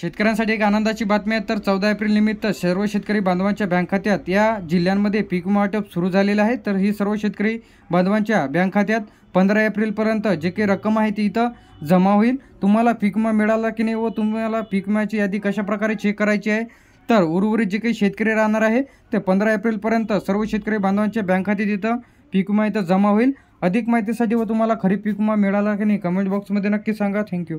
शेतकऱ्यांसाठी एक आनंदाची बातमी आहे तर चौदा एप्रिल निमित्त सर्व शेतकरी बांधवांच्या बँक खात्यात या जिल्ह्यांमध्ये पीक विमा वाटप सुरू झालेलं आहे तर ही सर्व शेतकरी बांधवांच्या बँक खात्यात पंधरा एप्रिलपर्यंत जे काही रक्कम आहे ती इथं जमा होईल तुम्हाला पीक विमा मिळाला की नाही व तुम्हाला पीक विम्याची यादी कशाप्रकारे चेक करायची आहे तर उर्वरित जे काही शेतकरी राहणार आहे ते पंधरा एप्रिलपर्यंत सर्व शेतकरी बांधवांच्या बँक खात्यात इथं पीक विमा इथं जमा होईल अधिक माहितीसाठी व तुम्हाला खरी पीक विमा मिळाला की नाही कमेंट बॉक्समध्ये नक्की सांगा थँक्यू